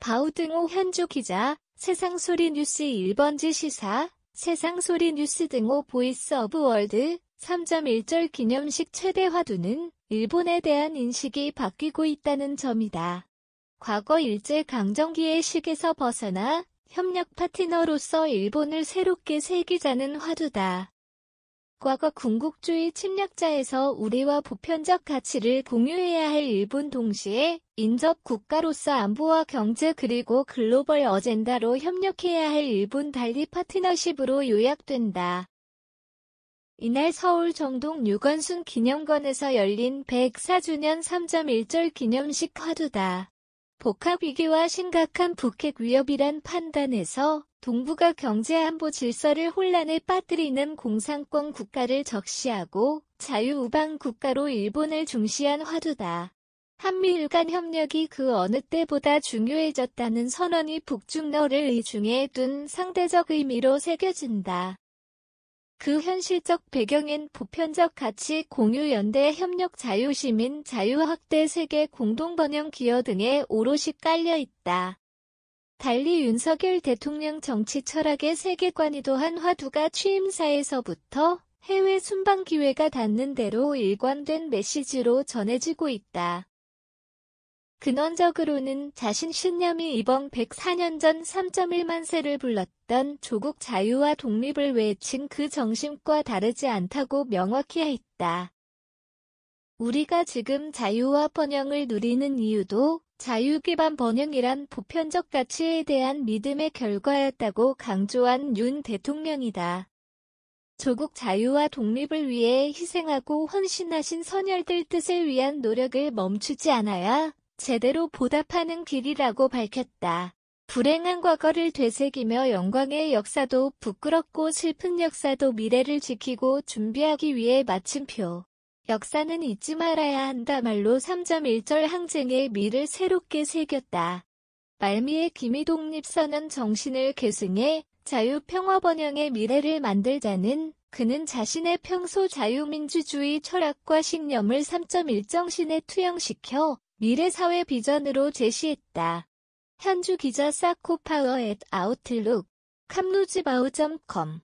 바우등호 현주 기자, 세상소리 뉴스 1번지 시사, 세상소리 뉴스 등호 보이스 오브 월드 3.1절 기념식 최대 화두는 일본에 대한 인식이 바뀌고 있다는 점이다. 과거 일제 강점기의 식에서 벗어나 협력 파트너로서 일본을 새롭게 새기자는 화두다. 과거 궁극주의 침략자에서 우리와 보편적 가치를 공유해야 할 일본 동시에 인접 국가로서 안보와 경제 그리고 글로벌 어젠다로 협력해야 할 일본 달리 파트너십으로 요약된다. 이날 서울 정동 유관순 기념관에서 열린 104주년 3.1절 기념식 화두다. 복합 위기와 심각한 북핵 위협이란 판단에서 동북아 경제안보 질서를 혼란에 빠뜨리는 공산권 국가를 적시하고 자유우방 국가로 일본을 중시한 화두다. 한미일 간 협력이 그 어느 때보다 중요해졌다는 선언이 북중러를 이중에둔 상대적 의미로 새겨진다. 그 현실적 배경인 보편적 가치 공유 연대 협력 자유시민 자유학대 세계 공동번영 기여 등에 오롯이 깔려 있다. 달리 윤석열 대통령 정치 철학의 세계관이도 한 화두가 취임사에서부터 해외 순방 기회가 닿는 대로 일관된 메시지로 전해지고 있다. 근원적으로는 자신 신념이 이번 104년 전 3.1만세를 불렀던 조국 자유와 독립을 외친 그 정신과 다르지 않다고 명확히 했다. 우리가 지금 자유와 번영을 누리는 이유도 자유 기반 번영이란 보편적 가치에 대한 믿음의 결과였다고 강조한 윤 대통령이다. 조국 자유와 독립을 위해 희생하고 헌신하신 선열들 뜻을 위한 노력을 멈추지 않아야 제대로 보답하는 길이라고 밝혔다. 불행한 과거를 되새기며 영광의 역사도 부끄럽고 슬픈 역사도 미래를 지키고 준비하기 위해 마침표. 역사는 잊지 말아야 한다 말로 3.1절 항쟁의 미를 새롭게 새겼다. 말미의 기미독립선언 정신을 계승해 자유평화번영의 미래를 만들자는 그는 자신의 평소 자유민주주의 철학과 신념을 3.1 정신에 투영시켜 미래사회 비전으로 제시했다. 현주 기자 사코파워 앳 아웃룩 캄루지바우.com